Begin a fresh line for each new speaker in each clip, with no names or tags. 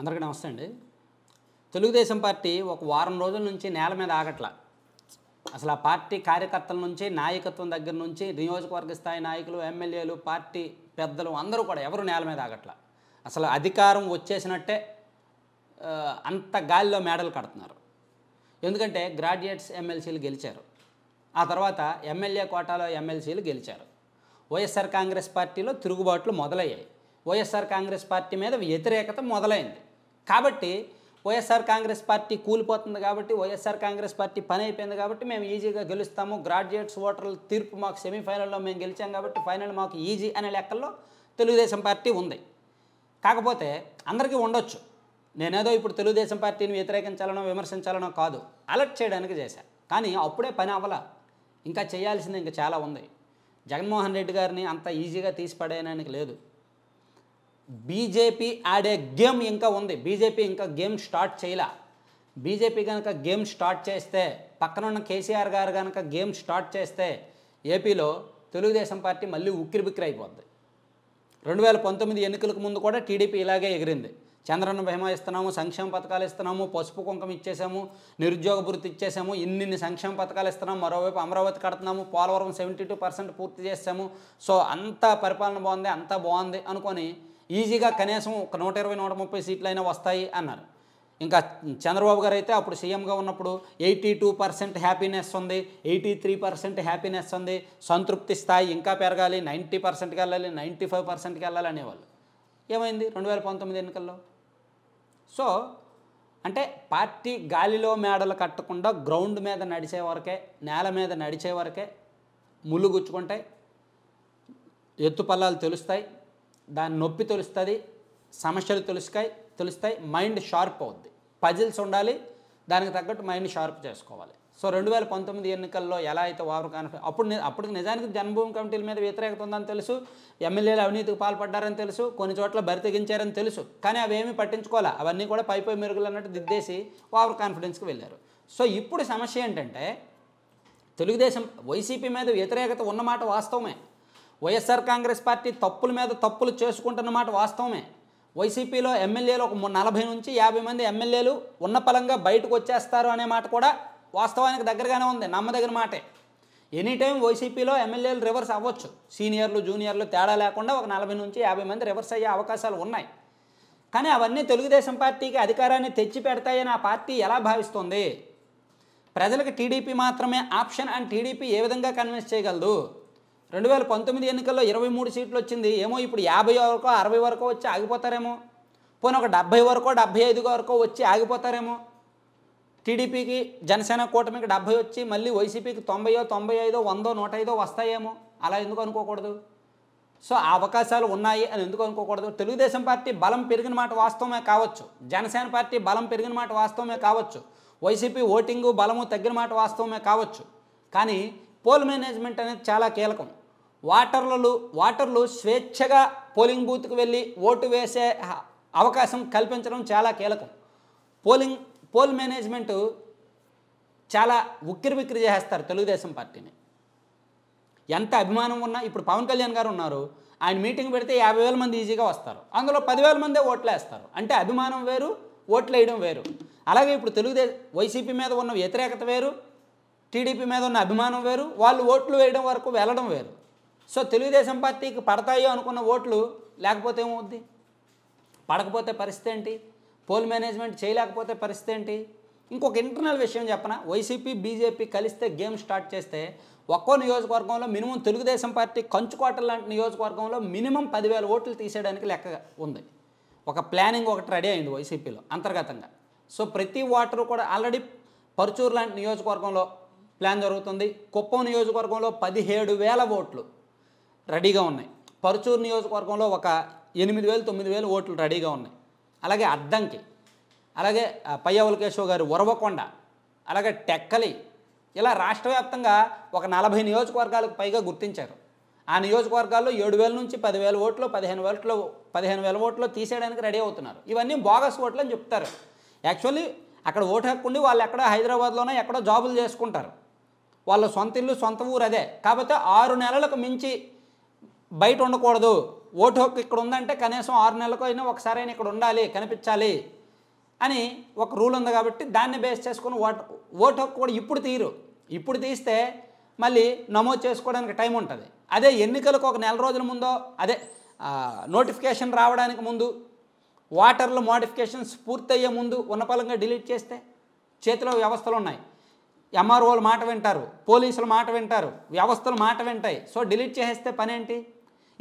అందరికీ నమస్తే అండి తెలుగుదేశం పార్టీ ఒక వారం రోజుల నుంచి నేల మీద ఆగట్ల అసలు ఆ పార్టీ కార్యకర్తల నుంచి నాయకత్వం దగ్గర నుంచి నియోజకవర్గ స్థాయి నాయకులు ఎమ్మెల్యేలు పార్టీ పెద్దలు అందరూ కూడా ఎవరు నేల మీద ఆగట్ల అసలు అధికారం వచ్చేసినట్టే అంత గాలిలో మేడలు కడుతున్నారు ఎందుకంటే గ్రాడ్యుయేట్స్ ఎమ్మెల్సీలు గెలిచారు ఆ తర్వాత ఎమ్మెల్యే కోటాలో ఎమ్మెల్సీలు గెలిచారు వైఎస్ఆర్ కాంగ్రెస్ పార్టీలో తిరుగుబాట్లు మొదలయ్యాయి వైఎస్ఆర్ కాంగ్రెస్ పార్టీ మీద వ్యతిరేకత మొదలైంది కాబట్టి వైఎస్ఆర్ కాంగ్రెస్ పార్టీ కూలిపోతుంది కాబట్టి వైఎస్ఆర్ కాంగ్రెస్ పార్టీ పని అయిపోయింది కాబట్టి మేము ఈజీగా గెలుస్తాము గ్రాడ్యుయేట్స్ ఓటర్ల తీర్పు మాకు సెమీఫైనల్లో మేము గెలిచాం కాబట్టి ఫైనల్ మాకు ఈజీ అనే లెక్కల్లో తెలుగుదేశం పార్టీ ఉంది కాకపోతే అందరికీ ఉండొచ్చు నేనేదో ఇప్పుడు తెలుగుదేశం పార్టీని వ్యతిరేకించాలనో విమర్శించాలనో కాదు అలర్ట్ చేయడానికి చేశాను కానీ అప్పుడే పని అవ్వలా ఇంకా చేయాల్సింది ఇంకా చాలా ఉంది జగన్మోహన్ రెడ్డి గారిని అంత ఈజీగా తీసి పడేయడానికి లేదు బీజేపీ ఆడే గేమ్ ఇంకా ఉంది బీజేపీ ఇంకా గేమ్ స్టార్ట్ చేయలే బీజేపీ కనుక గేమ్ స్టార్ట్ చేస్తే పక్కన ఉన్న కేసీఆర్ గారు కనుక గేమ్ స్టార్ట్ చేస్తే ఏపీలో తెలుగుదేశం పార్టీ మళ్ళీ ఉక్కిరి బిక్కిరి అయిపోద్ది రెండు వేల పంతొమ్మిది ఎన్నికలకు ముందు కూడా టీడీపీ ఇలాగే ఎగిరింది చంద్రన్న భీమా ఇస్తున్నాము సంక్షేమ పథకాలు ఇస్తున్నాము పసుపు కుంకం ఇచ్చేసాము నిరుద్యోగ భృతి ఇచ్చేసాము ఇన్నిన్ని సంక్షేమ పథకాలు ఇస్తున్నాము మరోవైపు అమరావతి కడుతున్నాము పోలవరం సెవెంటీ టూ పర్సెంట్ పూర్తి చేసాము సో అంతా పరిపాలన బాగుంది అంతా బాగుంది అనుకొని ఈజీగా కనీసం ఒక నూట ఇరవై నూట ముప్పై సీట్లు అయినా వస్తాయి అన్నారు ఇంకా చంద్రబాబు గారు అయితే అప్పుడు సీఎంగా ఉన్నప్పుడు ఎయిటీ టూ పర్సెంట్ హ్యాపీనెస్ ఉంది ఎయిటీ త్రీ పర్సెంట్ హ్యాపీనెస్ ఉంది సంతృప్తి స్థాయి ఇంకా పెరగాలి నైంటీ పర్సెంట్కి వెళ్ళాలి నైంటీ ఫైవ్ పర్సెంట్కి వెళ్ళాలి అనేవాళ్ళు ఏమైంది రెండు వేల పంతొమ్మిది ఎన్నికల్లో సో అంటే పార్టీ గాలిలో మేడలు కట్టకుండా గ్రౌండ్ మీద నడిచే వరకే నేల మీద నడిచే వరకే ముళ్ళు గుచ్చుకుంటాయి ఎత్తుపల్లాలు తెలుస్తాయి దాని నొప్పి తెలుస్తుంది సమస్యలు తెలుస్తాయి తెలుస్తాయి మైండ్ షార్ప్ అవుద్ది పజిల్స్ ఉండాలి దానికి తగ్గట్టు మైండ్ షార్ప్ చేసుకోవాలి సో రెండు వేల పంతొమ్మిది ఎన్నికల్లో ఎలా అయితే ఓవర్ కాన్ఫిడెన్స్ అప్పుడు అప్పుడు నిజానికి జన్మభూమి కమిటీల మీద వ్యతిరేకత ఉందని తెలుసు ఎమ్మెల్యేలు అవినీతికి పాల్పడ్డారని తెలుసు కొన్ని చోట్ల తెగించారని తెలుసు కానీ అవేమీ పట్టించుకోవాలి అవన్నీ కూడా పైపోయి మెరుగులు అన్నట్టు దిద్దేసి ఓవర్ కాన్ఫిడెన్స్కి వెళ్ళారు సో ఇప్పుడు సమస్య ఏంటంటే తెలుగుదేశం వైసీపీ మీద వ్యతిరేకత ఉన్నమాట వాస్తవమే వైఎస్ఆర్ కాంగ్రెస్ పార్టీ తప్పుల మీద తప్పులు చేసుకుంటున్నమాట వాస్తవమే వైసీపీలో ఎమ్మెల్యేలు ఒక నలభై నుంచి యాభై మంది ఎమ్మెల్యేలు ఉన్న పలంగా బయటకు వచ్చేస్తారు అనే మాట కూడా వాస్తవానికి దగ్గరగానే ఉంది నమ్మదగిన మాటే ఎనీ టైం వైసీపీలో ఎమ్మెల్యేలు రివర్స్ అవ్వచ్చు సీనియర్లు జూనియర్లు తేడా లేకుండా ఒక నలభై నుంచి యాభై మంది రివర్స్ అయ్యే అవకాశాలు ఉన్నాయి కానీ అవన్నీ తెలుగుదేశం పార్టీకి అధికారాన్ని తెచ్చి పెడతాయని ఆ పార్టీ ఎలా భావిస్తుంది ప్రజలకు టీడీపీ మాత్రమే ఆప్షన్ అండ్ టీడీపీ ఏ విధంగా కన్విన్స్ చేయగలదు రెండు వేల పంతొమ్మిది ఎన్నికల్లో ఇరవై మూడు సీట్లు వచ్చింది ఏమో ఇప్పుడు యాభై వరకు అరవై వరకు వచ్చి ఆగిపోతారేమో పోనీ ఒక డెబ్బై వరకు డెబ్బై ఐదు వరకు వచ్చి ఆగిపోతారేమో టీడీపీకి జనసేన కూటమికి డెబ్బై వచ్చి మళ్ళీ వైసీపీకి తొంభైయో తొంభై ఐదో వందో నూట ఐదో వస్తాయేమో అలా ఎందుకు అనుకోకూడదు సో ఆ అవకాశాలు ఉన్నాయి అని ఎందుకు అనుకోకూడదు తెలుగుదేశం పార్టీ బలం పెరిగిన మాట వాస్తవమే కావచ్చు జనసేన పార్టీ బలం పెరిగిన మాట వాస్తవమే కావచ్చు వైసీపీ ఓటింగు బలము తగ్గిన మాట వాస్తవమే కావచ్చు కానీ పోల్ మేనేజ్మెంట్ అనేది చాలా కీలకం వాటర్లలో వాటర్లు స్వేచ్ఛగా పోలింగ్ బూత్కు వెళ్ళి ఓటు వేసే అవకాశం కల్పించడం చాలా కీలకం పోలింగ్ పోల్ మేనేజ్మెంటు చాలా ఉక్కిరి బిక్కిరి చేసేస్తారు తెలుగుదేశం పార్టీని ఎంత అభిమానం ఉన్నా ఇప్పుడు పవన్ కళ్యాణ్ గారు ఉన్నారు ఆయన మీటింగ్ పెడితే యాభై వేల మంది ఈజీగా వస్తారు అందులో పదివేల మందే ఓట్లేస్తారు అంటే అభిమానం వేరు ఓట్లు వేయడం వేరు అలాగే ఇప్పుడు తెలుగుదేశం వైసీపీ మీద ఉన్న వ్యతిరేకత వేరు టీడీపీ మీద ఉన్న అభిమానం వేరు వాళ్ళు ఓట్లు వేయడం వరకు వెళ్ళడం వేరు సో తెలుగుదేశం పార్టీకి పడతాయో అనుకున్న ఓట్లు లేకపోతే ఏమవుద్ది పడకపోతే పరిస్థితి ఏంటి పోల్ మేనేజ్మెంట్ చేయలేకపోతే పరిస్థితి ఏంటి ఇంకొక ఇంటర్నల్ విషయం చెప్పనా వైసీపీ బీజేపీ కలిస్తే గేమ్ స్టార్ట్ చేస్తే ఒక్కో నియోజకవర్గంలో మినిమం తెలుగుదేశం పార్టీ కంచుకోటలు లాంటి నియోజకవర్గంలో మినిమం పదివేల ఓట్లు తీసేయడానికి లెక్క ఉంది ఒక ప్లానింగ్ ఒకటి రెడీ అయింది వైసీపీలో అంతర్గతంగా సో ప్రతి ఓటరు కూడా ఆల్రెడీ పరుచూరు లాంటి నియోజకవర్గంలో ప్లాన్ జరుగుతుంది కుప్పం నియోజకవర్గంలో పదిహేడు వేల ఓట్లు రెడీగా ఉన్నాయి పరుచూరు నియోజకవర్గంలో ఒక ఎనిమిది వేలు తొమ్మిది వేలు ఓట్లు రెడీగా ఉన్నాయి అలాగే అద్దంకి అలాగే పయ్యవలకేశ్వ గారి గారు ఉరవకొండ అలాగే టెక్కలి ఇలా రాష్ట్ర వ్యాప్తంగా ఒక నలభై నియోజకవర్గాలకు పైగా గుర్తించారు ఆ నియోజకవర్గాల్లో ఏడు వేల నుంచి పదివేల ఓట్లు పదిహేను ఓట్లు పదిహేను వేల ఓట్లు తీసేయడానికి రెడీ అవుతున్నారు ఇవన్నీ బోగస్ ఓట్లు అని చెప్తారు యాక్చువల్లీ అక్కడ ఓటు హక్కుండి వాళ్ళు ఎక్కడ హైదరాబాద్లోనే ఎక్కడో జాబులు చేసుకుంటారు వాళ్ళ సొంత ఇల్లు సొంత ఊరు అదే కాకపోతే ఆరు నెలలకు మించి బయట ఉండకూడదు ఓటు హక్కు ఇక్కడ ఉందంటే కనీసం ఆరు నెలలకు అయినా ఒకసారైనా ఇక్కడ ఉండాలి కనిపించాలి అని ఒక రూల్ ఉంది కాబట్టి దాన్ని బేస్ చేసుకుని ఓటు ఓటు హక్కు కూడా ఇప్పుడు తీయరు ఇప్పుడు తీస్తే మళ్ళీ నమోదు చేసుకోవడానికి టైం ఉంటుంది అదే ఎన్నికలకు ఒక నెల రోజుల ముందో అదే నోటిఫికేషన్ రావడానికి ముందు వాటర్లు మోడిఫికేషన్స్ పూర్తయ్యే ముందు ఉన్నపలంగా డిలీట్ చేస్తే చేతిలో వ్యవస్థలు ఉన్నాయి ఎంఆర్ఓలు మాట వింటారు పోలీసులు మాట వింటారు వ్యవస్థలు మాట వింటాయి సో డిలీట్ చేసేస్తే పనేంటి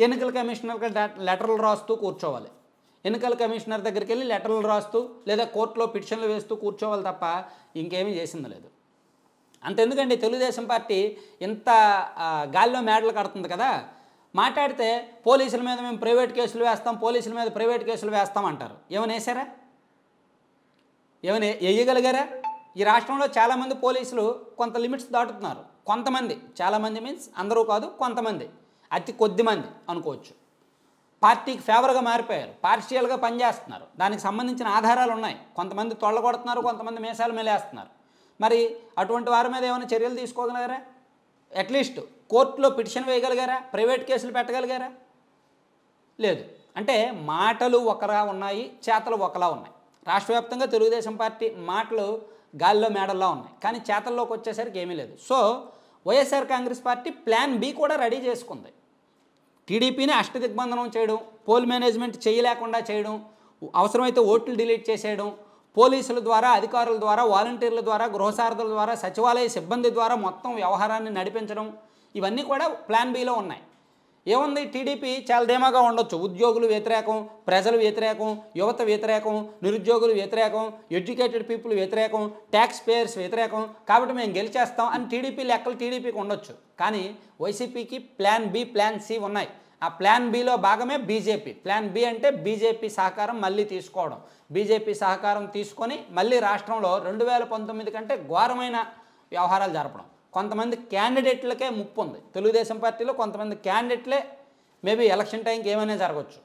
ఎన్నికల కమిషనర్కి లెటర్లు రాస్తూ కూర్చోవాలి ఎన్నికల కమిషనర్ దగ్గరికి వెళ్ళి లెటర్లు రాస్తూ లేదా కోర్టులో పిటిషన్లు వేస్తూ కూర్చోవాలి తప్ప ఇంకేమీ చేసింది లేదు అంతెందుకండి తెలుగుదేశం పార్టీ ఇంత గాల్లో మేడలు కడుతుంది కదా మాట్లాడితే పోలీసుల మీద మేము ప్రైవేట్ కేసులు వేస్తాం పోలీసుల మీద ప్రైవేట్ కేసులు వేస్తాం అంటారు ఏమైనా వేసారా ఏమైనా వేయగలిగారా ఈ రాష్ట్రంలో చాలామంది పోలీసులు కొంత లిమిట్స్ దాటుతున్నారు కొంతమంది చాలామంది మీన్స్ అందరూ కాదు కొంతమంది అతి కొద్ది మంది అనుకోవచ్చు పార్టీకి ఫేవర్గా మారిపోయారు పార్షియల్గా పనిచేస్తున్నారు దానికి సంబంధించిన ఆధారాలు ఉన్నాయి కొంతమంది కొడుతున్నారు కొంతమంది మేసాలు మెలేస్తున్నారు మరి అటువంటి వారి మీద ఏమైనా చర్యలు తీసుకోగలిగారా అట్లీస్ట్ కోర్టులో పిటిషన్ వేయగలిగారా ప్రైవేట్ కేసులు పెట్టగలిగారా లేదు అంటే మాటలు ఒకలా ఉన్నాయి చేతలు ఒకలా ఉన్నాయి రాష్ట్ర వ్యాప్తంగా తెలుగుదేశం పార్టీ మాటలు గాల్లో మేడల్లో ఉన్నాయి కానీ చేతల్లోకి వచ్చేసరికి ఏమీ లేదు so YSR Congress party plan B కూడా రెడీ చేసుకుంది టీడీపీని అష్టదిగ్బంధనం చేయడం పోల్ మేనేజ్మెంట్ చేయలేకుండా చేయడం అవసరమైతే ఓట్లు డిలీట్ చేసేయడం పోలీసుల ద్వారా అధికారుల ద్వారా వాలంటీర్ల ద్వారా గృహసారథుల ద్వారా సచివాలయ సిబ్బంది ద్వారా మొత్తం వ్యవహారాన్ని నడిపించడం ఇవన్నీ కూడా ప్లాన్ బిలో ఉన్నాయి ఏముంది టీడీపీ చాలా ధీమాగా ఉండొచ్చు ఉద్యోగులు వ్యతిరేకం ప్రజలు వ్యతిరేకం యువత వ్యతిరేకం నిరుద్యోగులు వ్యతిరేకం ఎడ్యుకేటెడ్ పీపుల్ వ్యతిరేకం ట్యాక్స్ పేయర్స్ వ్యతిరేకం కాబట్టి మేము గెలిచేస్తాం అని టీడీపీ లెక్కలు టీడీపీకి ఉండొచ్చు కానీ వైసీపీకి ప్లాన్ బి ప్లాన్ సి ఉన్నాయి ఆ ప్లాన్ బిలో భాగమే బీజేపీ ప్లాన్ బి అంటే బీజేపీ సహకారం మళ్ళీ తీసుకోవడం బీజేపీ సహకారం తీసుకొని మళ్ళీ రాష్ట్రంలో రెండు వేల పంతొమ్మిది కంటే ఘోరమైన వ్యవహారాలు జరపడం కొంతమంది క్యాండిడేట్లకే ముప్పు ఉంది తెలుగుదేశం పార్టీలో కొంతమంది క్యాండిడేట్లే మేబీ ఎలక్షన్ టైంకి ఏమైనా జరగవచ్చు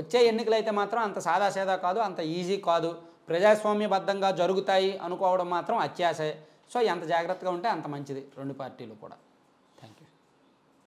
వచ్చే ఎన్నికలు అయితే మాత్రం అంత సాదాసేదా కాదు అంత ఈజీ కాదు ప్రజాస్వామ్యబద్ధంగా జరుగుతాయి అనుకోవడం మాత్రం అత్యాసే సో ఎంత జాగ్రత్తగా ఉంటే అంత మంచిది రెండు పార్టీలు కూడా